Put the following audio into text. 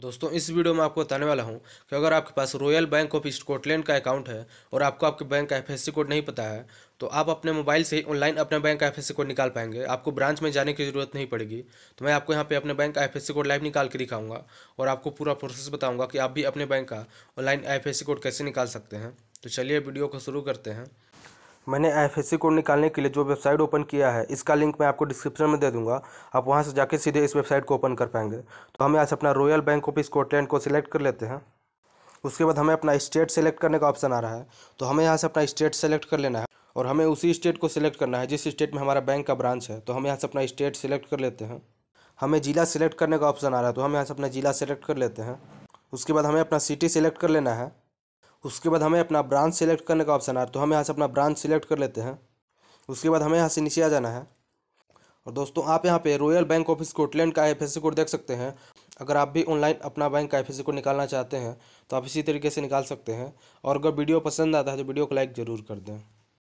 दोस्तों इस वीडियो में आपको बताने वाला हूं कि अगर आपके पास रॉयल बैंक ऑफ स्कॉटलैंड का अकाउंट है और आपको आपके बैंक का एफ कोड नहीं पता है तो आप अपने मोबाइल से ही ऑनलाइन अपने बैंक का एफ कोड निकाल पाएंगे आपको ब्रांच में जाने की ज़रूरत नहीं पड़ेगी तो मैं आपको यहाँ पे अपने बैंक का एफ कोड लाइव निकाल के दिखाऊंगा और आपको पूरा प्रोसेस बताऊँगा कि आप भी अपने बैंक का ऑनलाइन एफ कोड कैसे निकाल सकते हैं तो चलिए वीडियो को शुरू करते हैं मैंने आईएफएससी कोड निकालने के लिए जो वेबसाइट ओपन किया है इसका लिंक मैं आपको डिस्क्रिप्शन में दे दूंगा आप वहां से जाके सीधे इस वेबसाइट को ओपन कर पाएंगे तो हम यहाँ से अपना रॉयल बैंक ऑफ स्कॉटलैंड को सिलेक्ट कर लेते हैं उसके बाद हमें अपना स्टेट सेलेक्ट करने का ऑप्शन आ रहा है तो हमें यहाँ से अपना स्टेट सेलेक्ट कर लेना है और हमें उसी स्टेट को सिलेक्ट करना है जिस स्टेट में हमारा बैंक का ब्रांच है तो हम यहाँ से अपना स्टेट सेलेक्ट कर लेते हैं हमें ज़िला सेलेक्ट करने का ऑप्शन आ रहा है तो हम यहाँ से अपना ज़िला सेलेक्ट कर लेते हैं उसके बाद हमें अपना सिटी सेलेक्ट कर लेना है उसके बाद हमें अपना ब्रांच सेलेक्ट करने का ऑप्शन आ रहा है तो हम यहाँ से अपना ब्रांच सेलेक्ट कर लेते हैं उसके बाद हमें यहाँ से नीचे आ जाना है और दोस्तों आप यहाँ पे रॉयल बैंक ऑफ स्कॉटलैंड का एफ कोड देख सकते हैं अगर आप भी ऑनलाइन अपना बैंक का एफ कोड निकालना चाहते हैं तो आप इसी तरीके से निकाल सकते हैं और अगर वीडियो पसंद आता है तो वीडियो को लाइक ज़रूर कर दें